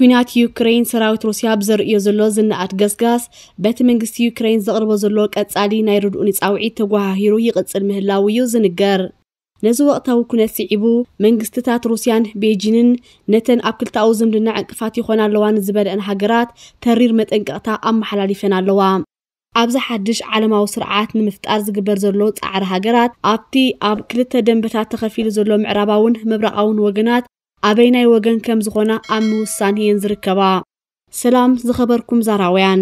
ኩናት ዩክሬን ሰራዊት ሩስያ ብዘርእዮ ዘሎ ዝነኣት ገስጋስ በቲ መንግስቲ ዩክሬን ዘቕርቦ ዘሎ ቀጻሊ ናይ ርድኡ ጻውዒት ተጓሃሂሩ ይቕጽል ምህላው እዩ ዝንገር ነዚ ወቕታዊ ኩነት ስዒቡ መንግስትታት ሩስያን ቤጂንን ነተን ኣብ ክልታዊ ዝምድና ዕንቅፋት ይኾና ኣለዋ ንዝበልአን ሃገራት ተሪር መጠንቀቕታ ኣመሓላሊፈን ኣለዋ ኣብዚ ሓድሽ ዓለማዊ ስርዓት ንምፍጣር ዝግበር ዘሎ ፃዕሪ ሃገራት ኣብቲ ኣብ ክልተ ደንበታት ተኸፊሉ ዘሎ ምዕራባውን ምብራቃውን ወገናት ኣበይ ናይ ወገን ከም ዝኾነ ኣብ ምውሳን እየን ዝርከባ ሰላም ዝኸበርኩም ዛራውያን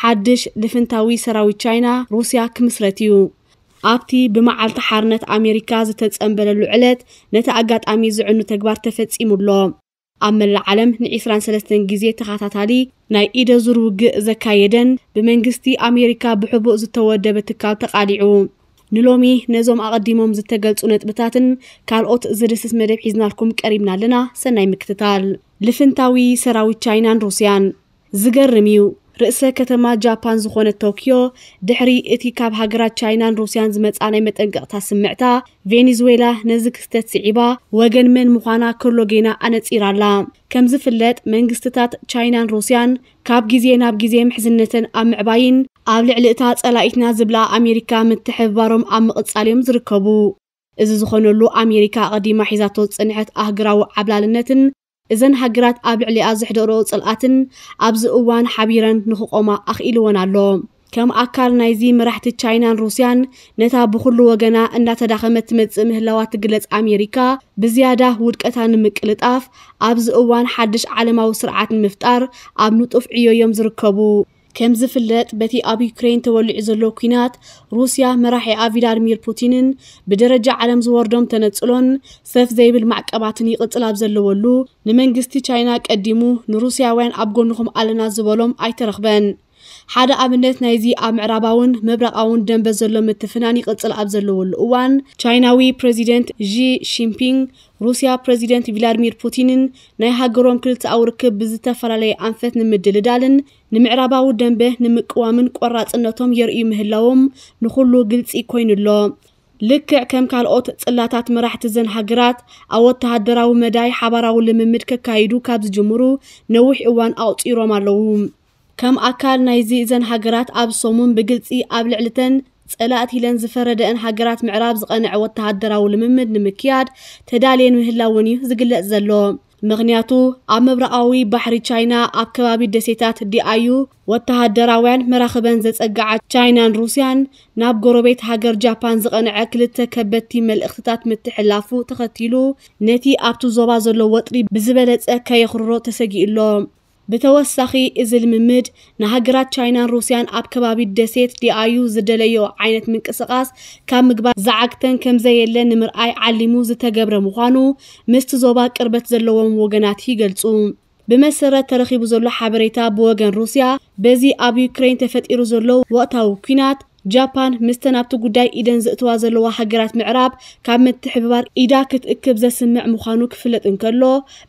ሓድሽ ልፍንታዊ ሰራዊት ቻይና ሩስያ ክምስረት እዩ ኣብቲ ብመዓልቲ ሓርነት ኣሜሪካ ዝተጸንበለሉ ዕለት ነቲ ኣጋጣሚ ዝዕኑ ተግባር ተፈጺሙኣሎ ኣብ መላ ዓለም ን23 ግዜ ተኸታታሊ ናይ ኢደ ዙር ውግእ ዘካየደን ብመንግስቲ ኣሜሪካ ብሕቡእ ዝተወደበ ትካል ተቓሊዑ ንሎሚ ነዞም ኣቐዲሞም ዝተገልጹ ነጥብታትን ካልኦት ዝድስስ መደብ ሒዝናልኩም ቀሪብና ኣለና ሰናይ ምክትታል ልፍንታዊ ሰራዊት ቻይናን ሩስያን ዝገርም እዩ ርእሰ ከተማ ጃፓን ዝኾነ ቶኪዮ ድሕሪ እቲ ካብ ሃገራት ቻይናን ሩስያን ዝመፃ ናይ መጠንቀቕታ ስምዕታ ቬኔዙዌላ ነዚ ክስተት ስዒባ ወገን መን ምዃና ከሎ ጌና ኣላ ከም ዝፍለጥ መንግስትታት ቻይናን ሩስያን ካብ ግዜ ናብ ግዜ ምሕዝነተን ኣብ ምዕባይን ኣብ ልዕሊ እታ ጸላኢትና ዝብላ ኣሜሪካ ምትሕብባሮም ኣብ ምቕጻል እዮም ዝርከቡ እዚ ዝኾነሉ ኣሜሪካ ቐዲማ ሒዛቶ ዝፅንሐት ኣህግራዊ ዓብላልነትን እዘን ሃገራት ኣብ ልዕሊኣ ዝሕደሮ ፅልኣትን ኣብዚ እዋን ሓቢረን ንኽቆማ ኣኽኢልዎን ኣሎ ከም ኣካል ናይዚ መራሕቲ ቻይናን ሩስያን ነታ ብኩሉ ወገና እንዳተዳኸመት ትመፅእ ምህላዋ ትግለጽ ኣሜሪካ ብዝያዳ ውድቀታ ንምቅልጣፍ ኣብዚ እዋን ሓድሽ ዓለማዊ ስርዓት ንምፍጣር ኣብ ንጡፍ ዕዮ እዮም ዝርከቡ ከም ዝፍለጥ በቲ ኣብ ዩክሬን ተወሊዑ ዘሎ ኩናት ሩስያ መራሒ ኣብ ቪላድሚር ፑቲንን ብደረጃ ዓለም ዝወርዶም ተነፅሎን ሰፍ ዘይብል ማዕቀባትን ይቕፅል ኣብ ዘለወሉ ንመንግስቲ ቻይና ቀዲሙ ንሩስያውያን ኣብ ጎንኹም ኣለና ዝበሎም ኣይተረኽበን ሓደ ኣብነት ናይዚ ኣብ ምዕራባውን ምብራቃውን ደንበ ዘሎ ምትፍናን ይቅፅል ኣብ ዘለወሉ እዋን ቻይናዊ ፕሬዚደንት ዢ ሺምፒንግ ሩስያ ፕሬዚደንት ቪላድሚር ፑቲንን ናይ ሃገሮም ክልቲኣዊ ርክብ ብዝተፈላለየ ኣንፈት ንምድልዳልን ንምዕራባዊ ደንበ ንምቅዋምን ቆራፅነቶም የርእዩ ምህላዎም ንኩሉ ግልፂ ኮይኑኣሎ ልክዕ ከም ካልኦት ፅላታት መራሕቲ ዘን ሃገራት ኣብ ወተሃደራዊ መዳይ ሓባራዊ ልምምድ ከካይዱ ካብ ዝጅምሩ ነዊሕ እዋን ኣቕፂሮም ኣለዉ ከም ኣካል ናይዚ እዘን ሃገራት ኣብ ሰሙን ብግልፂ ኣብ ልዕልተን ፀላእት ኢለን ዝፈረደአን ሃገራት ምዕራብ ዝቐንዐ ወተሃደራዊ ልምምድ ንምክያድ ተዳልየን ምህላው እውን እዩ ዝግለጽ ዘሎ ምክንያቱ ኣብ ምብራቃዊ ባሕሪ ቻይና ኣብ ከባቢ ደሴታት ዲኣዩ ወተሃደራውያን መራክበን ዘፀግዓ ቻይናን ሩስያን ናብ ጎረቤት ሃገር ጃፓን ዝቐንዐ ክልተ ከበድቲ መልእኽትታት ምትሕላፉ ተኸቲሉ ነቲ ኣብቲ ዞባ ዘሎ ወጥሪ ብዝበለፀ ከየኽርሮ ተሰጊኡሎ ብተወሳኺ እዚ ልምምድ ንሃገራት ቻይናን ሩስያን ኣብ ከባቢ ደሴት ዲኣዩ ዝደለዮ ዓይነት ምንቅስቓስ ካብ ምግባር ዝዓግተን ከምዘየለ ንምርኣይ ዓሊሙ ዝተገብረ ምዃኑ ምስቲ ዞባ ቅርበት ዘለዎም ወገናት ይገልጹ ብመሰረት ተረኺቡ ዘሎ ሓበሬታ ብወገን ሩስያ በዚ ኣብ ዩክሬን ተፈጢሩ ዘሎ ወቕታዊ ኩናት ጃፓን ምስተ ናብቲ ጉዳይ ኢደን ዘእትዋ ዘለዋ ሃገራት ምዕራብ ካብ ምትሕብባር ኢዳ ክትእክብ ዘስምዕ ምዃኑ ክፍለጥ እንከሎ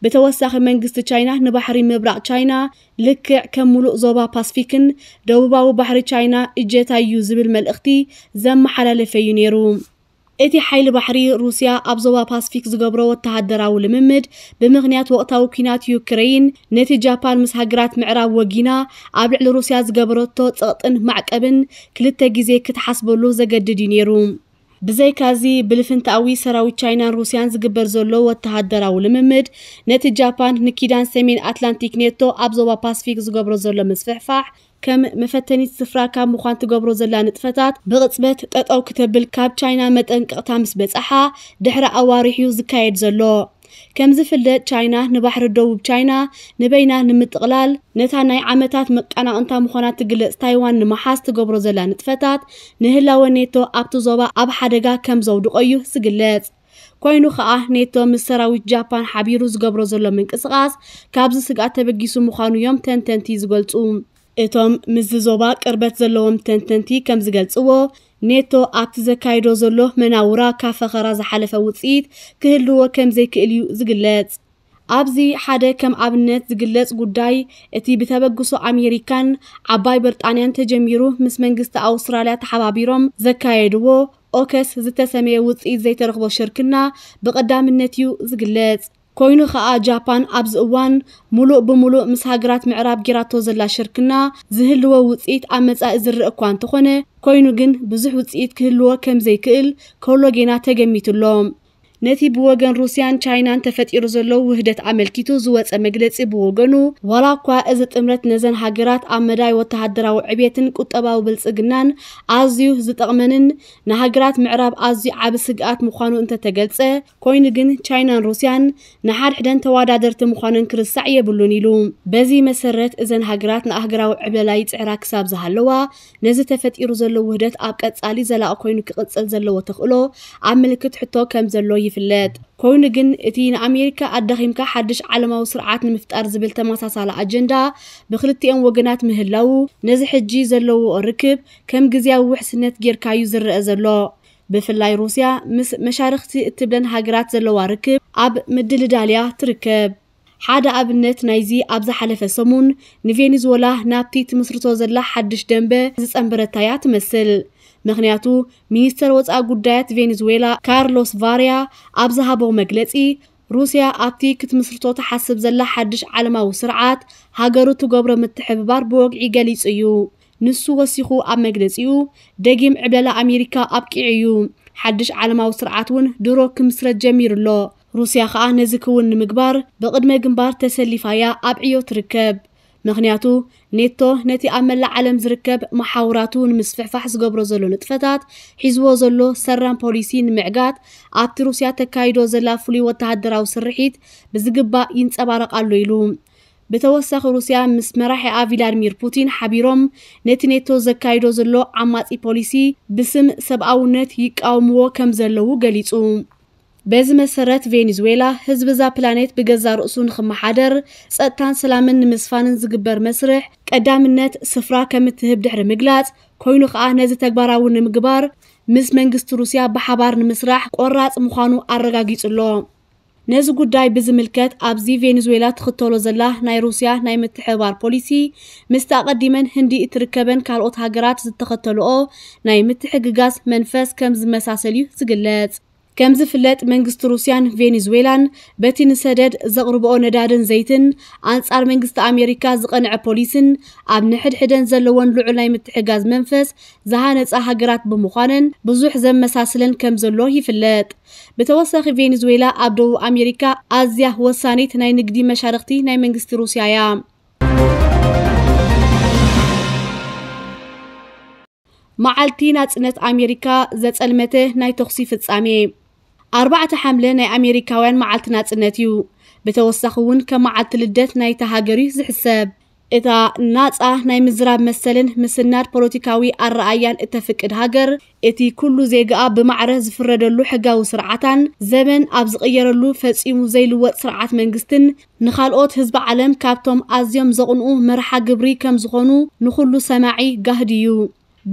ብተወሳኺ መንግስቲ ቻይና ንባሕሪ ምብራቅ ቻይና ልክዕ ከም ሙሉእ ዞባ ፓስፊክን ደቡባዊ ባሕሪ ቻይና እጀታ እዩ ዝብል መልእኽቲ ዘመሓላለፈ እዩ ነይሩ እቲ ሓይሊ ባሕሪ ሩስያ ኣብ ዞባ ፓስፊክ ዝገብሮ ወተሃደራዊ ልምምድ ብምኽንያት ወቅታዊ ኩናት ዩክሬይን ነቲ ጃፓን ምስ ሃገራት ምዕራብ ወጊና ኣብ ልዕሊ ሩስያ ዝገበረቶ ፀቕጥን ማዕቀብን ክልተ ግዜ ክትሓስበሉ ዘገድድ እዩ ነይሩ ብዘይ ካዚ ብልፍንታዊ ሰራዊት ቻይናን ሩስያን ዝግበር ዘሎ ወተሃደራዊ ልምምድ ነቲ ጃፓን ንኪዳን ሰሜን ኣትላንቲክ ኔቶ ኣብ ዞባ ፓስፊክ ዝገብሮ ዘሎ ምስፍሕፋሕ ከም መፈተኒት ስፍራ ካብ ምዃን ትገብሮ ዘላ ንጥፈታት ብቕፅበት ጠጠው ክተብል ካብ ቻይና መጠንቀቕታ ምስ በፅሓ ድሕሪ ኣዋሪሕዩ ዝካየድ ዘሎ كم زفلت تشاينا نبحر الدوب تشاينا نبينا نمتقلال نتاناي عمتات مقانا انتا مخونات تقلق تايوان نمحاس تقبرو زلا نتفتات نهلاو نيتو ابتو زوبا اب حدقا كم زودو قيو سقلت ኮይኑ ከዓ ኔቶ ምስ ሰራዊት ጃፓን ሓቢሩ ዝገብሮ ዘሎ ምንቅስቓስ ካብዚ ስግኣት ተበጊሱ ምዃኑ እዮም ተንተንቲ ዝገልጹ እቶም ምዝ ዞባ ቅርበት ዘለዎም ተንተንቲ ከም نيتو أبتزا كايدو زلو من أورا كافة غرازة حلفة وطيت كهلو كم زي كإليو زغلات أبزي حدا كم أبنات زغلات قداي اتي بتبقسو أميريكان عباي برطانيان تجميرو مس منقست أوسراليا تحبابيروم زكايدوو أوكس زتسامي وطيت زي ترغبو شركنا بقدام النتيو زغلات ኮይኑ ከዓ ጃፓን ኣብዚ እዋን ሙሉእ ብሙሉእ ምስ ሃገራት ምዕራብ ጌራቶ ዘላ ሽርክና ዝህልዎ ውፅኢት ኣብ መጻኢ ዝርኢ እኳ እንተኾነ ኮይኑ ግን ብዙሕ ውፅኢት ክህልዎ ከም ዘይክእል ከሎ ጌና ተገሚቱሎም ነቲ ብወገን ሩስያን ቻይናን ተፈጢሩ ዘሎ ውህደት ኣመልኪቱ ዝወፀ መግለፂ ብወገኑ ዋላ እኳ እዚ ጥምረት ነዘን ሃገራት ኣብ መዳይ ወተሃደራዊ ዕብየትን ቁጠባዊ ብልፅግናን ኣዝዩ ዝጠቕመንን ንሃገራት ምዕራብ ኣዝዩ ዓብ ስግኣት ምዃኑ እንተተገልፀ ኮይኑ ግን ቻይናን ሩስያን ንሓድሕደን ተወዳደርቲ ምዃነን ክርስሳዕ የብሉን ኢሉ በዚ መሰረት እዘን ሃገራት ንኣህገራዊ ዕብለላይ ፅዕራ ክሳብ ዝሃለዋ ነዚ ተፈጢሩ ዘሎ ውህደት ኣብ ቀፃሊ ዘላቕ ኮይኑ ክቕፅል ዘለዎ ተኽእሎ ኣብ ምልክት ሕቶ ከም ዘሎ يفلت كون جن اتين امريكا ادخيم كا حدش علماو سرعات مفطر زبل تماساس على اجندا بخلتي ام وجنات مهلو نزح جي زلو ركب كم غزي وحسنات غير كايو زر زلو بفلاي روسيا مس مشارختي اتبلن هاجرات زلو ركب اب مدل داليا تركب حدا ابنت نايزي ابز حلف سمون نفينيزولا نابتي تمصرتو زلا حدش دنبه زصمبرتايات مثل ምክንያቱ ሚኒስተር ወፃኢ ጉዳያት ቬኔዙዌላ ካርሎስ ቫርያ ኣብ ዝሃቦ መግለፂ ሩስያ ኣብቲ ክትምስርቶ ተሓስብ ዘላ ሓድሽ ዓለማዊ ስርዓት ሃገሩ ትገብሮ ምትሕብባር ብወግዒ ገሊጹ እዩ ንሱ ወሲኹ ኣብ መግለፂኡ ደጊም ዕብለላ ኣሜሪካ ኣብቂዕ እዩ ሓድሽ ዓለማዊ ስርዓት እውን ድሮ ክምስረት ጀሚሩ ኣሎ ሩስያ ከዓ ነዚ ክውን ንምግባር ብቅድመ ግንባር ተሰሊፋያ ኣብ ዕዮ ትርከብ ምክንያቱ ኔቶ ነቲ ኣብ መላእ ዓለም ዝርከብ መሓውራቱ ንምስፍሕፋሕ ዝገብሮ ዘሎ ንጥፈታት ሒዝዎ ዘሎ ሰራን ፖሊሲ ንምዕጋት ኣብቲ ሩስያ ተካይዶ ዘላ ፍሉይ ወተሃደራዊ ስርሒት ብዝግባእ ይንፀባረቃሉ ኢሉ ብተወሳኺ ሩስያ ምስ መራሒ ቪላድሚር ፑቲን ሓቢሮም ነቲ ኔቶ ዘካይዶ ዘሎ ዓማፂ ፖሊሲ ብስም ሰብኣውነት ይቃወምዎ ከም ዘለዉ ገሊጹ በዚ መሰረት ቬኔዙዌላ ህዝቢ እዛ ፕላኔት ብገዛ ርእሱ ንክመሓደር ፀጥታን ሰላምን ንምስፋንን ዝግበር መስርሕ ቀዳምነት ስፍራ ከም እትህብ ድሕሪ ምግላፅ ኮይኑ ከዓ ነዚ ተግባራዊ ንምግባር ምስ መንግስቲ ሩስያ ብሓባር ንምስራሕ ቆራፅ ምዃኑ ኣረጋጊጹ ኣሎ ነዚ ጉዳይ ብዝምልከት ኣብዚ ቬኔዙዌላ ትኽተሎ ዘላ ናይ ሩስያ ናይ ምትሕባር ፖሊሲ ምስቲ ኣቐዲመን ህንዲ እትርከበን ካልኦት ሃገራት ዝተኸተልኦ ናይ ምትሕግጋዝ መንፈስ ከም ዝመሳሰል እዩ ዝግለጽ ከም ዝፍለጥ መንግስቲ ሩስያን ቬኔዙዌላን በቲ ንሰደድ ዘቕርብኦ ነዳድን ዘይትን ኣንጻር መንግስቲ ኣሜሪካ ዝቐንዐ ፖሊስን ኣብ ንሕድሕደን ዘለዎን ልዑል ናይ ምትሕጋዝ መንፈስ ዝሃነፃ ሃገራት ብምዃነን ብዙሕ ዘመሳስለን ከም ዘሎ ይፍለጥ ብተወሳኺ ቬኔዙዌላ ኣብ ደቡብ ኣሜሪካ ኣዝያ ወሳኒት ናይ ንግዲ መሻርክቲ ናይ መንግስቲ ሩስያ እያ መዓልቲ ናጽነት ኣሜሪካ ዘጸልመተ ናይ ተኽሲ ፍጻሜ ኣርባዕተ ሓምለ ናይ ኣሜሪካውያን መዓልቲ ናፅነት እዩ ብተወሳኺ እውን ከም መዓልቲ ልደት ናይታ ሃገር እዩ ዝሕሰብ እታ ናፃ ናይ ምዝራብ መሰልን ምስናድ ፖለቲካዊ ኣረኣያን እተፍቅድ ሃገር እቲ ኩሉ ዜግኣ ብማዕረ ዝፍረደሉ ሕጋዊ ስርዓታን ዘመን ኣብ ዝቕየረሉ ፈጺሙ ዘይልወጥ ስርዓት መንግስትን ንኻልኦት ህዝቢ ዓለም ካብቶም ኣዝዮም ዘቕንኡ መርሓ ግብሪ ከም ዝኾኑ ንኹሉ ሰማዒ ጋህድ እዩ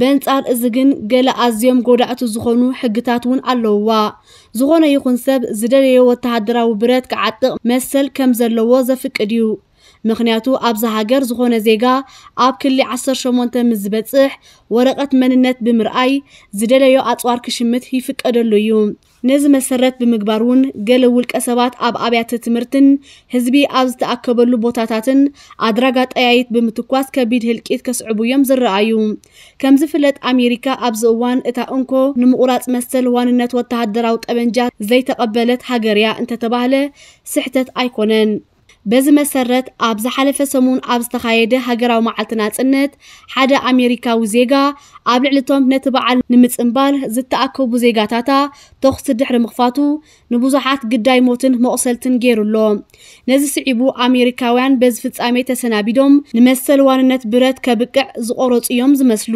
በንጻር እዚ ግን ገለ ኣዝዮም ጎዳእቲ ዝኾኑ ሕግታት እውን ኣለውዋ ዝኾነ ይኹን ሰብ ዝደለየ ወተሃደራዊ ብረት ክዓጥቕ መሰል ከም ዘለዎ ዘፍቅድ እዩ ምክንያቱ ኣብዚ ሃገር ዝኾነ ዜጋ ኣብ ክሊ 18 ምስ ዝበፅሕ ወረቐት መንነት ብምርኣይ ዝደለዮ ኣፅዋር ክሽምት ይፍቀደሉ እዩ ነዚ መሰረት ብምግባር እውን ገለ ውልቀ ሰባት ኣብ ኣብያተ ትምህርትን ህዝቢ ኣብ ዝተኣከበሉ ቦታታትን ኣድራጋ ጠያይት ብምትኳስ ከቢድ ህልቂት ከስዕቡ እዮም ዝረኣዩ ከም ዝፍለጥ ኣሜሪካ ኣብዚ እዋን እታ እንኮ ንምቑራፅ መሰል ዋንነት ወተሃደራዊ ጠበንጃ ዘይተቐበለት ሃገር እያ እንተተባህለ ስሕተት ኣይኮነን በዚ መሰረት ኣብ ዝሓለፈ ሰሙን ኣብ ዝተኻየደ ሃገራዊ መዓልቲ ናፅነት ሓደ ኣሜሪካዊ ዜጋ ኣብ ልዕሊ እቶም ነቲ በዓል ንምፅምባል ዝተኣከቡ ዜጋታታ ተኽሲ ድሕሪ ምኽፋቱ ንብዙሓት ግዳይ ሞትን መቑሰልትን ገይሩሎ ነዚ ስዒቡ ኣሜሪካውያን በዚ ፍጻሜ ተሰናቢዶም ንመሰል ዋንነት ብረት ከብቅዕ ዝቆረፁ እዮም ዝመስሉ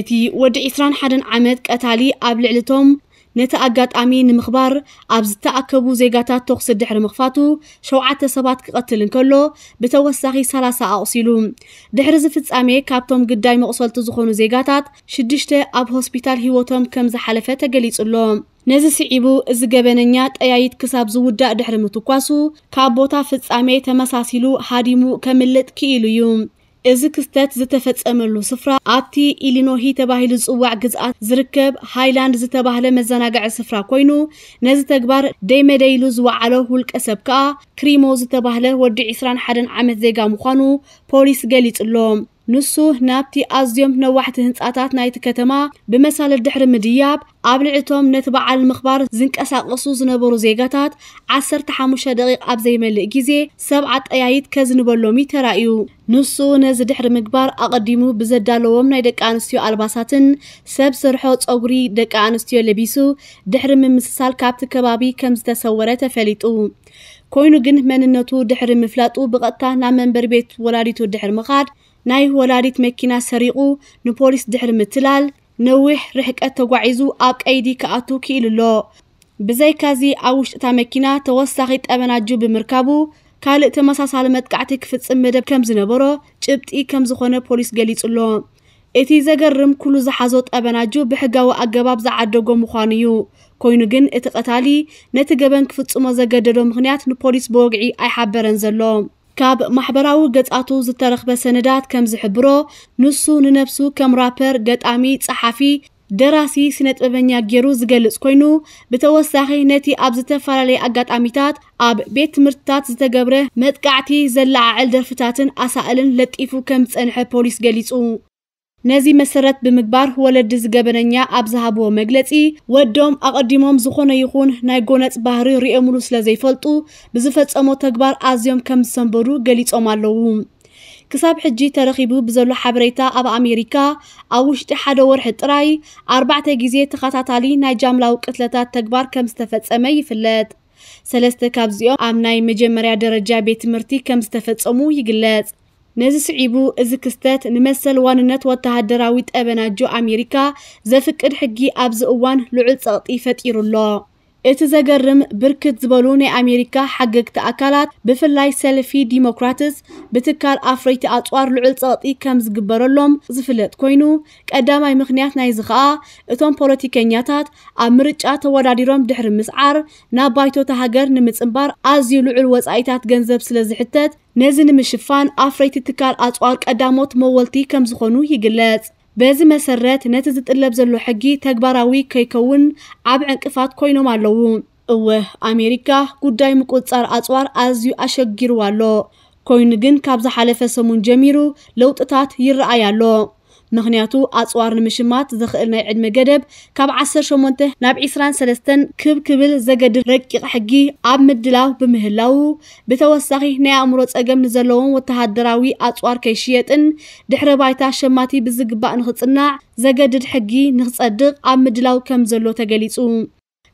እቲ ወዲ 21 ዓመት ቀታሊ ኣብ ልዕሊ እቶም ነቲ ኣጋጣሚ ንምኽባር ኣብ ዝተኣከቡ ዜጋታት ተኽሲ ድሕሪ ምኽፋቱ ሸውዓተ ሰባት ክቐትል እንከሎ ብተወሳኺ 30 ኣቕሲሉ ድሕሪ ዝፍጻሜ ካብቶም ግዳይ መቕሰልቲ ዝኾኑ ዜጋታት ሽዱሽተ ኣብ ሆስፒታል ሂወቶም ከም ዝሓለፈ ተገሊጹሎ ነዚ ስዒቡ እዚ ገበነኛ ጠያይት ክሳብ ዝውዳእ ድሕሪ ምትኳሱ ካብ ቦታ ፍጻሜ ተመሳሲሉ ሃዲሙ ከምልጥ ክኢሉ እዩ እዚ ክስተት ዝተፈፀመሉ ስፍራ ኣብቲ ኢሊኖሂ ተባሂሉ ዝፅዋዕ ግዝኣት ዝርከብ ሃይላንድ ዝተባህለ መዘናግዒ ስፍራ ኮይኑ ነዚ ተግባር ደይመደይሉ ዝወዓሎ ውልቀ ሰብ ከዓ ክሪሞ ዝተባህለ ወዲ 21 ዓመት ዜጋ ምዃኑ ፖሊስ ገሊጹሎም ንሱ ናብቲ ኣዝዮም ነዋሕቲ ህንፃታት ናይቲ ከተማ ብመሳለል ድሕሪ ምድያብ ኣብ ልዕቶም ነቲ በዓል ምኽባር ዝንቀሳቐሱ ዝነበሩ ዜጋታት 15 ደቂቕ ኣብ ዘይመልእ ግዜ ሰብዓ ጠያይት ከዝንበሎም ተራእዩ ንሱ ነዚ ድሕሪ ምግባር ኣቐዲሙ ብዘዳለዎም ናይ ደቂ ኣንስትዮ ኣልባሳትን ሰብ ስርሖ ፀጉሪ ደቂ ኣንስትዮ ለቢሱ ድሕሪ ምምስሳል ካብቲ ከባቢ ከም ዝተሰወረ ተፈሊጡ ኮይኑ ግን መንነቱ ድሕሪ ምፍላጡ ብቐጥታ ናብ መንበሪ ቤት ወላዲቱ ድሕሪ ምኻድ ናይ ወላዲት መኪና ሰሪቑ ንፖሊስ ድሕሪ ምትላል ነዊሕ ርሕቀት ተጓዒዙ ኣብ ቀይዲ ክኣቱ ክኢሉ ኣሎ ብዘይካዚ ኣብ ውሽጢ እታ መኪና ተወሳኺ ጠበናጁ ብምርካቡ ካልእ ተመሳሳሊ መጥቃዕቲ ክፍፅም መደብ ከም ዝነበሮ ጭብጢ ከም ዝኾነ ፖሊስ ገሊጹ ኣሎ እቲ ዘገርም ኩሉ ዝሓዞ ጠበናጁ ብሕጋዊ ኣገባብ ዝዓደጎ ምዃኑ እዩ ኮይኑ ግን እቲ ቐታሊ ነቲ ገበን ክፍጽሞ ዘገደዶ ምኽንያት ንፖሊስ ብወግዒ ኣይሓበረን ዘሎ ካብ ማሕበራዊ ገጻቱ ዝተረኽበ ሰነዳት ከም ዝሕብሮ ንሱ ንነብሱ ከም ራፐር ገጣሚ ጸሓፊ ደራሲ ስነ ጥበበኛ ገይሩ ዝገልጽ ኮይኑ ብተወሳኺ ነቲ ኣብ ዝተፈላለየ ኣጋጣሚታት ኣብ ቤት ትምህርትታት ዝተገብረ መጥቃዕቲ ዘለዓዕል ደርፍታትን ኣሳእልን ለጢፉ ከም ዝጸንሐ ፖሊስ ገሊጹ ነዚ መሰረት ብምግባር ወለዲ ዝገበነኛ ኣብ ዝሃብዎ መግለፂ ወዶም ኣቐዲሞም ዝኾነ ይኹን ናይ ጎነፅ ባህሪ ርኦምሉ ስለ ዘይፈልጡ ብዝፈፀሞ ተግባር ኣዝዮም ከም ዝሰንበዱ ገሊፆም ኣለዉ ክሳብ ሕጂ ተረኺቡ ብዘሎ ሓበሬታ ኣብ ኣሜሪካ ኣብ ውሽጢ ሓደ ወርሒ ጥራይ ኣርባዕተ ግዜ ተኸታታሊ ናይ ጃምላዊ ቅትለታት ተግባር ከም ዝተፈፀመ ይፍለጥ ሰለስተ ካብዚኦም ኣብ ናይ መጀመርያ ደረጃ ቤት ትምህርቲ ከም ዝተፈፀሙ ይግለጽ نزي سعيبو ازي كستات نمسل واننات واتهدراويت ابناجو امريكا زفك ادحقي ابز اوان لعل ساطيفة ايرو الله እቲ ዘገርም ብርክት ዝበሉ ናይ ኣሜሪካ ሓገግቲ ኣካላት ብፍላይ ሰልፊ ዲሞክራትስ ብትካል ኣፍረይቲ ኣፅዋር ልዑል ፀቕጢ ከም ዝግበረሎም ዝፍለጥ ኮይኑ ቀዳማይ ምክንያት ናይዚ ከዓ እቶም ፖለቲከኛታት ኣብ ምርጫ ተወዳዲሮም ድሕሪ ምስዓር ናብ ባይቶታ ሃገር ንምፅምባር ኣዝዩ ልዑል ወፃኢታት ገንዘብ ስለ ዝሕተት ነዚ ንምሽፋን ኣፍረይቲ ትካል ኣፅዋር ቀዳሞት መወልቲ ከም ዝኾኑ ይግለጽ በዚ መሰረት ነቲ ዝጥለብ ዘሎ ሕጊ ተግባራዊ ከይከውን ኣብ ዕንቅፋት ኮይኖም ኣለዉ እወ ኣሜሪካ ጉዳይ ምቁፅጻር ኣፅዋር ኣዝዩ ኣሸጊርዋ ኣሎ ኮይኑ ግን ካብ ዝሓለፈ ሰሙን ጀሚሩ ለውጥታት ይረኣይ ኣሎ ምክንያቱ ኣፅዋር ንምሽማት ዝኽእል ናይ ዕድመ ገደብ ካብ 18 ናብ 23 ክብ ክብል ዘገድብ ረቂቕ ሕጊ ኣብ ምድላው ብምህላው ብተወሳኺ ናይ ኣእምሮ ፀገም ንዘለዎም ወተሃደራዊ ኣፅዋር ከይሽየጥን ድሕረ ባይታ ሸማቲ ብዝግባእ ንኽፅናዕ ዘገድድ ሕጊ ንክፀድቕ ኣብ ምድላው ከም ዘሎ ተገሊጹ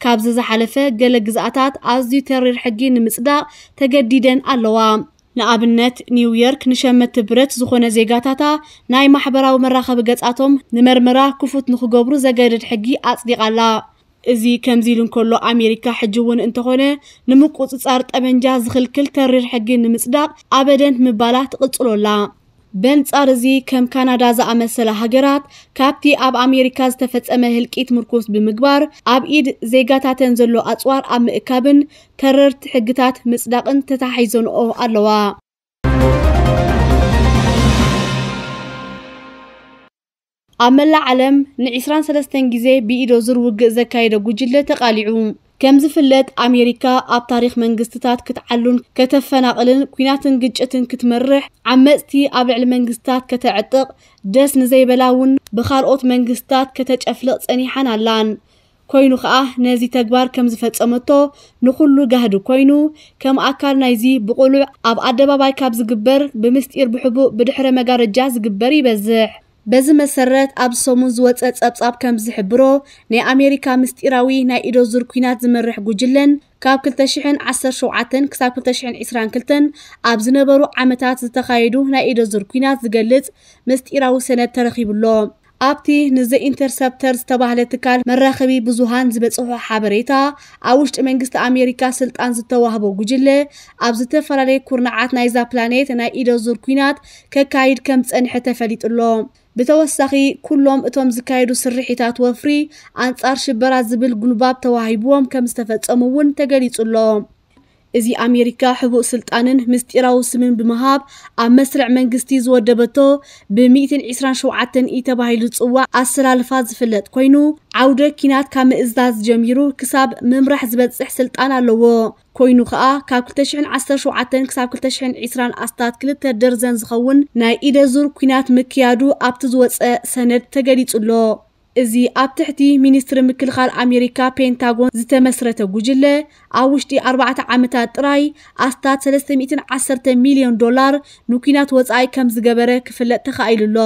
ካብዚ ዝሓለፈ ገለ ግዝኣታት ኣዝዩ ተሪር ሕጊ ንምፅዳቅ ተገዲደን ኣለዋ ንኣብነት ኒውዮርክ ንሸመት ብረት ዝኾነ ዜጋታታ ናይ ማሕበራዊ መራኸቢ ገጻቶም ንመርመራ ክፉት ንኽገብሩ ዘገድድ ሕጊ ኣጽዲቓላ እዚ ከምዚ ኢሉ እንከሎ ኣሜሪካ ሕጂ እውን እንተኾነ ንምቁፅጻር ጠመንጃ ዝኽልክል ከሪር ሕጊ ንምጽዳቕ ኣበደን ምባላ ትቕጽሎላ በንጻር እዚ ከም ካናዳ ዝኣመሰለ ሃገራት ካብቲ ኣብ ኣሜሪካ ዝተፈፀመ ህልቂት ምርኮስ ብምግባር ኣብ ኢድ ዜጋታተን ዘሎ ኣፅዋር ኣብ ምእካብን ከረርቲ ሕግታት ምፅዳቅን ተታሒዘንኦ ኣለዋ ኣብ መላእ ዓለም ን23 ግዜ ብኢዶ ዙር ውግእ ዘካየደ ጉጅለ ተቓሊዑ ከም ዝፍለጥ ኣሜሪካ ኣብ ታሪክ መንግስትታት ክትዓሉን ከተፈናቕልን ኩናትን ግጭትን ክትመርሕ ዓመፅቲ ኣብ ልዕሊ መንግስትታት ከተዕጥቕ ደስ ንዘይበላ እውን ብካልኦት መንግስትታት ከተጨፍልቕ ፀኒሓን ኣላን ኮይኑ ከዓ ነዚ ተግባር ከም ዝፈፀመቶ ንኩሉ ጋህዲ ኮይኑ ከም ኣካል ናይዚ ብቁሉዕ ኣብ ኣደባባይ ካብ ዝግበር ብምስጢር ብሕቡእ ብድሕረ መጋረጃ ዝግበር ይበዝሕ በዚ መሰረት ኣብ ሰሙን ዝወፀ ፀብጻብ ከም ዝሕብሮ ናይ ኣሜሪካ ምስጢራዊ ናይ ኢዶ ዙር ኩናት ዝመርሕ ጉጅለን ካብ 217 ክሳብ 222 ኣብ ዝነበሩ ዓመታት ዝተኻየዱ ናይ ኢዶ ዙር ኩናት ዝገልጽ ምስጢራዊ ሰነድ ተረኺቡሎ ኣብቲ ኢንተርሰፕተር ዝተባህለ ትካል መራኸቢ ብዙሃን ዝበፅሖ ሓበሬታ ኣብ ውሽጢ መንግስቲ ኣሜሪካ ስልጣን ዝተዋህቦ ጉጅለ ኣብ ዝተፈላለየ ኩርናዓት ናይዛ ፕላኔት ናይ ኢደ ዙር ኩናት ከካይድ ከም ዝፀንሐ ተፈሊጡሎ بتوسخي كلهم اتوم زكايدو سرحيتات وفري انصار شبرا زبل قلباب تواهيبوهم كمستفدس اموون تقريتو اللهم እዚ ኣሜሪካ ሕቡእ ስልጣንን ምስጢራዊ ስምን ብምሃብ ኣብ መስርዕ መንግስቲ ዝወደበቶ ብ127 ኢ ተባሂሉ ዝፅዋዕ ኣሰላልፋ ዝፍለጥ ኮይኑ ዓውደ ኪናት ካብ ምእዛዝ ጀሚሩ ክሳብ ምምራሕ ዝበፅሕ ስልጣን ኣለዎ ኮይኑ ከዓ ካብ 217 ክሳብ 220 ኣስታት ክልተ ደርዘን ዝኸውን ናይ ኢደዙር ኩናት ምክያዱ ኣብቲ ዝወፀ ሰነድ ተገሊጹሎ እዚ ኣብ ትሕቲ ሚኒስትሪ ምክልኻል ኣሜሪካ ፔንታጎን ዝተመስረተ ጉጅለ ኣብ ውሽጢ ኣርባዕተ ዓመታት ጥራይ ኣስታት 310 ሚልዮን ዶላር ንኩናት ወፃኢ ከም ዝገበረ ክፍለጥ ተኻኢሉ ኣሎ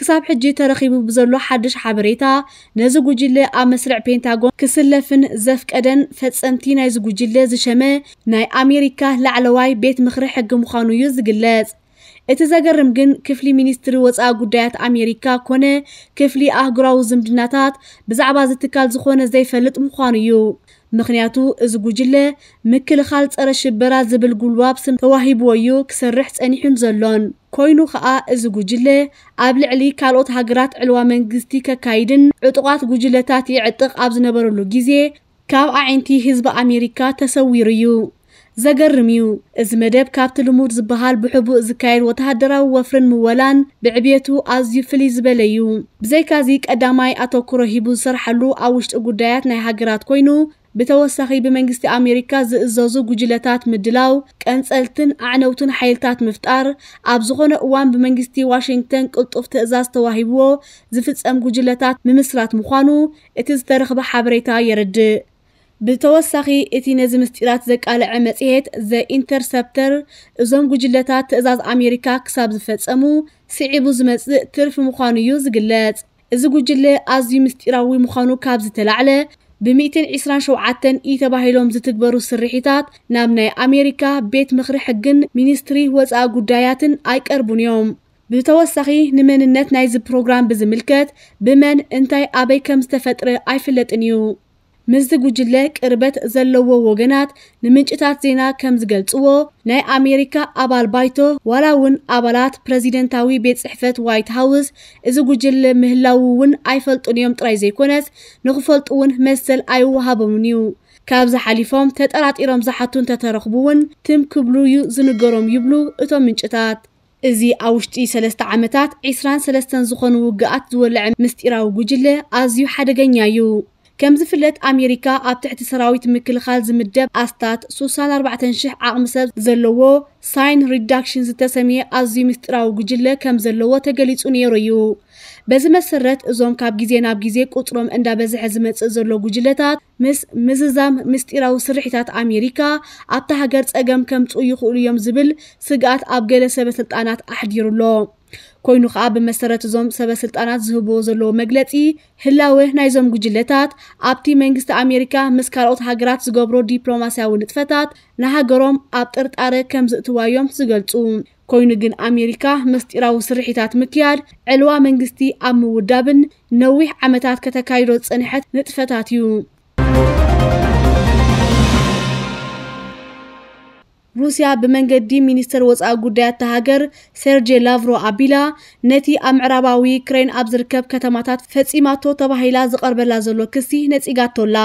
ክሳብ ሕጂ ተረኺቡ ብዘሎ ሓድሽ ሓበሬታ ነዚ ጉጅለ ኣብ መስርዕ ፔንታጎን ክስለፍን ዘፍቀደን ፈፀምቲ ናይዚ ጉጅለ ዝሸመ ናይ ኣሜሪካ ላዕለዋይ ቤት ምኽሪ ሕጊ ምዃኑ እዩ ዝግለጽ እቲ ዘገርም ግን ክፍሊ ሚኒስትሪ ወፃኢ ጉዳያት ኣሜሪካ ኮነ ክፍሊ ኣህጉራዊ ዝምድናታት ብዛዕባ ዝትካል ዝኾነ ዘይፈልጥ ምዃኑ እዩ ምክንያቱ እዚ ጉጅለ ምክልኻል ፀረ ሽበራ ዝብል ጉልባብ ስም ተዋሂብዎ እዩ ክሰርሕ ፀኒሑን ዘሎን ኮይኑ ከዓ እዚ ጉጅለ ኣብ ልዕሊ ካልኦት ሃገራት ዕልዋ መንግስቲ ከካይድን ዕጡቃት ጉጅለታት ይዕጥቕ ኣብ ዝነበረሉ ግዜ ካብ ኣዒንቲ ህዝቢ ኣሜሪካ ተሰዊሩ እዩ ዘገርም እዩ እዚ መደብ ካብቲ ልሙድ ዝበሃል ብሕቡእ ዝካየድ ወተሃደራዊ ወፍርን ምወላን ብዕብቱ ኣዝዩ ፍልይ ዝበለ እዩ ብዘይካዚ ቀዳማይ ኣተኩሮ ሂቡ ዝሰርሐሉ ኣብ ውሽጢ ጉዳያት ናይ ሃገራት ኮይኑ ብተወሳኺ ብመንግስቲ ኣሜሪካ ዝእዘዙ ጉጅለታት ምድላው ቀንፀልትን ኣዕነውትን ሓይልታት ምፍጣር ኣብ ዝኾነ እዋን ብመንግስቲ ዋሽንግተን ቅልጡፍ ትእዛዝ ተዋሂብዎ ዝፍፀም ጉጅለታት ምምስራት ምዃኑ እቲ ዝተረኽበ ሓበሬታ የርድእ ብተወሳኺ እቲ ነዚ ምስጢራት ዘቃልዐ መጽሔት ኢንተርሰፕተር እዞም ጉጅለታት ትእዛዝ ኣሜሪካ ክሳብ ዝፈጸሙ ስዒቡ ዝመጽእ ትርፊ ምዃኑ እዩ ዝግለጽ እዚ ጉጅለ ኣዝዩ ምስጢራዊ ምዃኑ ካብ ዝተላዕለ ብ127 ኢ ተባሂሎም ዝትግበሩ ስርሒታት ናብ ናይ ኣሜሪካ ቤት ምኽሪ ሕግን ሚኒስትሪ ወፃኢ ጉዳያትን ኣይቀርቡን እዮም ብተወሳኺ ንመንነት ናይዚ ፕሮግራም ብዝምልከት ብመን እንታይ ኣበይ ከም ዝተፈጥረ ኣይፍለጥን እዩ ምዝ ጉጅለ ቅርበት ዘለዎ ወገናት ንምንጭታት ዜና ከም ዝገልጽዎ ናይ ኣሜሪካ ኣባል ባይቶ ዋላ እውን ኣባላት ፕረዚደንታዊ ቤት ፅሕፈት ዋይት ሃውስ እዚ ጉጅለ ምህላው እውን ኣይፈልጡን እዮም ጥራይ ዘይኮነት ንኽፈልጡ እውን መሰል ኣይወሃቦምን እዩ ካብዚ ሓሊፎም ተጠራጢሮም ዝሓቱ እንተተረኽቡ እውን ትም ክብሉ እዩ ዝንገሮም ይብሉ እቶም ምንጭታት እዚ ኣብ ውሽጢ ሰለስተ ዓመታት 23 ዝኾኑ ውግኣት ዝወልዐ ምስጢራዊ ጉጅለ ኣዝዩ ሓደገኛ እዩ كم زفلت أمريكا أبتعت سراويت مكل خالز مدب أستات سوسان أربعة تنشيح أمسل زلوو ساين ريدكشن زتسمية أزي مستراو جلة كم زلوو تقليت أونيرو በዚ መሰረት እዞም ካብ ግዜ ናብ ግዜ ቁፅሮም እንዳበዝሐ ዝመፅእ ዘሎ ጉጅለታት ምስ ምዝዛም ምስጢራዊ ስርሒታት ኣሜሪካ ኣብታ ሃገር ፀገም ከምፁ ይኽእሉ እዮም ዝብል ስግኣት ኣብ ገለ ሰበስልጣናት ኣሕዲሩ ኣሎ ኮይኑ ከዓ ብመሰረት እዞም ሰበስልጣናት ዝህብዎ ዘለዎ መግለፂ ህላወ ናይዞም ጉጅለታት ኣብቲ መንግስቲ ኣሜሪካ ምስ ካልኦት ሃገራት ዝገብሮ ዲፕሎማስያዊ ንጥፈታት ንሃገሮም ኣብ ጥርጣረ ከም ዝእትዋዮም ዝገልፁ ኮይኑ ግን ኣሜሪካ መስጢራዊ ስርሒታት ምክያድ ዕልዋ መንግስቲ ኣብ ምውዳብን ነዊሕ ዓመታት ከተካይዶ ፅንሐት ንጥፈታት እዩ ሩስያ ብመንገዲ ሚኒስተር ወፃኢ ጉዳያት ተሃገር ሴርጄ ላቭሮ ኣቢላ ነቲ ኣብ ምዕራባዊ ዩክሬን ኣብ ዝርከብ ከተማታት ፈፂማቶ ተባሂላ ዝቐርበላ ዘሎ ክሲ ነፂጋቶላ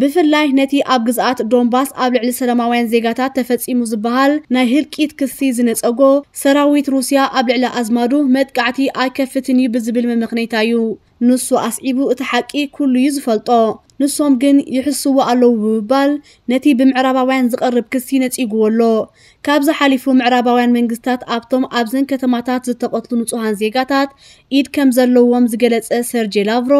ብፍላይ ነቲ ኣብ ግዝኣት ዶንባስ ኣብ ልዕሊ ሰላማውያን ዜጋታት ተፈፂሙ ዝበሃል ናይ ህልቂት ክሲ ዝነፀጎ ሰራዊት ሩስያ ኣብ ልዕሊ ኣዝማዱ መጥቃዕቲ ኣይከፍትን እዩ ብዝብል መምክነይታ እዩ ንሱ ኣስዒቡ እቲ ሓቂ ኩሉ እዩ ዝፈልጦ ንሶም ግን ይሕስዎ ኣለዉ ብምባል ነቲ ብምዕራባውያን ዝቐርብ ክሲ ነፂግዎ ኣሎ ካብዚ ሓሊፉ ምዕራባውያን መንግስትታት ኣብቶም ኣብዘን ከተማታት ዝተቐትሉ ንጹሃን ዜጋታት ኢድ ከም ዘለዎም ዝገለጸ ሰርጄ ላቭሮ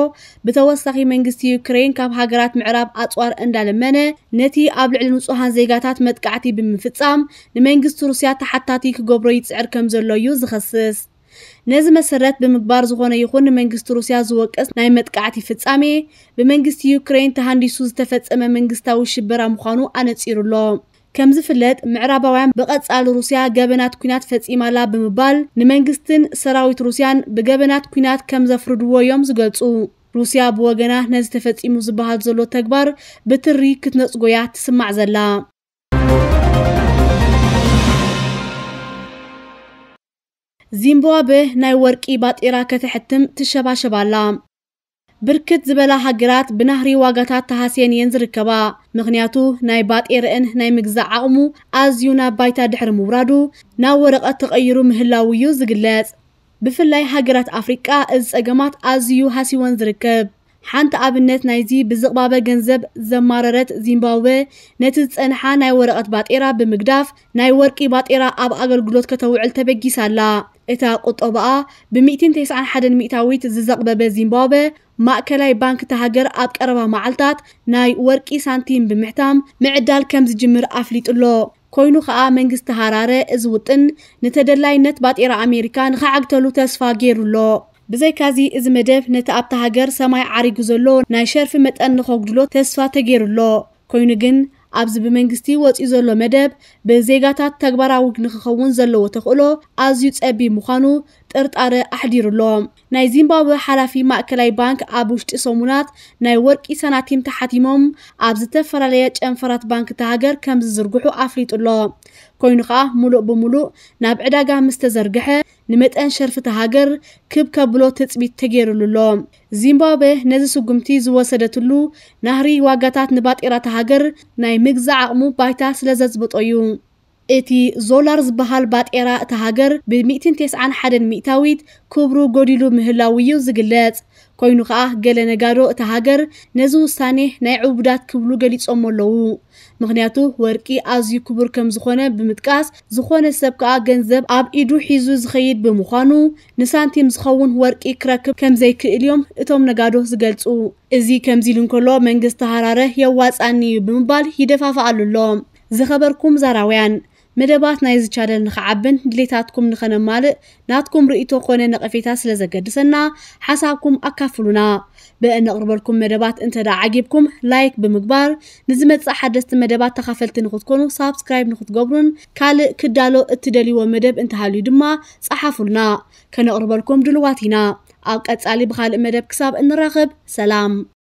ብተወሳኺ መንግስቲ ዩክሬን ካብ ሃገራት ምዕራብ ኣፅዋር እንዳለመነ ነቲ ኣብ ልዕሊ ንጹሃን ዜጋታት መጥቃዕቲ ብምፍጻም ንመንግስቲ ሩስያ ተሓታቲ ክገብሮ ይፅዕር ከም ዘሎ እዩ ዝኸስስ ነዚ መሰረት ብምግባር ዝኾነ ይኹን ንመንግስቲ ሩስያ ዝወቀስ ናይ መጥቃዕቲ ፍጻሜ ብመንግስቲ ዩክሬን ተሃንዲሱ ዝተፈጸመ መንግስታዊ ሽበራ ምዃኑ ኣነጺሩ ከም ዝፍለጥ ምዕራባውያን ብቐጻሊ ሩስያ ገበናት ኩናት ፈጺማላ ብምባል ንመንግስትን ሰራዊት ሩስያን ብገበናት ኩናት ከም ዘፍርድዎ እዮም ዝገልጹ ሩስያ ብወገና ነዚ ተፈጺሙ ዝበሃል ዘሎ ተግባር ብትሪ ክትነጽጎያ ትስማዕ ዘላ ዚምባብዌ ናይ ወርቂ ባጢራ ከተሕትም ትሸባሸባላ ብርክት ዝበላ ሃገራት ብናህሪ ዋጋታት ተሃስየን እየን ዝርከባ ምክንያቱ ናይ ባጤርአን ናይ ምግዛእ ዓቕሙ ኣዝዩ ናብ ባይታ ድሕሪ ምውራዱ ናብ ወረቐት ተቐይሩ ምህላው እዩ ዝግለጽ ብፍላይ ሃገራት ኣፍሪቃ እዚ ጸገማት ኣዝዩ ሃሲወን ዝርከብ ሓንቲ ኣብነት ናይዚ ብዝቕባበ ገንዘብ ዘማረረት ዚምባብዌ ነቲ ዝጸንሓ ናይ ወረቐት ባጤራ ብምግዳፍ ናይ ወርቂ ባጤራ ኣብ ኣገልግሎት ከተውዕል ተበጊሳላ እታ ቁጠባኣ ብ191 ሚእታዊት ዝዘቕበበ ዚምባብዌ ማእከላይ ባንክ እቲ ሃገር ኣብ ቀረባ መዓልታት ናይ ወርቂ ሳንቲም ብምሕታም ምዕዳል ከም ዝጅምር ኣፍሊጡሎ ኮይኑ ከዓ መንግስቲ ሃራረ እዚ ውጥን ንተደላይነት ባጤራ ኣሜሪካ ንኸዓግተሉ ተስፋ ገይሩሎ ብዘይካዚ እዚ መደብ ነቲ ኣብታ ሃገር ሰማይ ዓሪጉ ዘሎ ናይ ሸርፊ መጠን ንኸጉድሎ ተስፋ ተገይሩሎ ኮይኑ ግን ኣብዚ ብመንግስቲ ወፂኡ ዘሎ መደብ ብዜጋታት ተግባራዊ ንክኸውን ዘለዎ ተኽእሎ ኣዝዩ ፀቢ ምዃኑ ጥርጣረ ኣሕዲሩሎ ናይ ዚምባብዌ ሓላፊ ማእከላይ ባንክ ኣብ ውሽጢ ሰሙናት ናይ ወርቂ ሰናቲም ተሓቲሞም ኣብ ዝተፈላለየ ጨንፈራት ባንክ ተሃገር ከም ዝዝርግሑ ኣፍሊጡሎ ኮይኑ ከዓ ሙሉእ ብምሉእ ናብ ዕዳጋ ምስ ተዘርግሐ نمتن شرفت هاجر كب كبلو تثبت تغيير اللوم زيمبابوي نزس قمتي زوسدتلو نهري واغاتات نبات ارات هاجر ناي مغزا عقمو بايتا سلازت بطيو اتي زولارز بحال بات ارا تهاجر ب 291 حدن ميتاويت كبرو غوديلو مهلاويو زغلات كوينو خا غله نغارو تهاجر نزو ساني ناي عبودات كبلو غليصومولو ምክንያቱ ወርቂ ኣዝዩ ክቡር ከም ዝኾነ ብምጥቃስ ዝኾነ ሰብ ከዓ ገንዘብ ኣብ ኢዱ ሒዙ ዝኸይድ ብምዃኑ ንሳንቲም ዝኸውን ወርቂ ክረክብ ከም ዘይክእል እዮም እቶም ነጋዶ ዝገልፁ እዚ ከምዚ ኢሉ እንከሎ መንግስቲ ሃራረ የዋፃኒ እዩ ብምባል ይደፋፍኣሉ ኣሎ ዝኸበርኩም ዛራውያን مدبات نايز چاله نخعبن دليتاتكم نخنا مالق ناتكم رؤيتو قونا نقفيتاس لزقدسنا حسابكم أكافلونا بأن أقربلكم مدبات انت دا عجيبكم لايك بمقبار نزمت صحر دست مدبات تخافلت نخدكونو سابسكرايب نخدقبرن كالق كدالو اتدليو مدب انت هالو دما صحافلنا كان أقربلكم دلواتينا أوقات علي بخال مدب كساب ان راغب سلام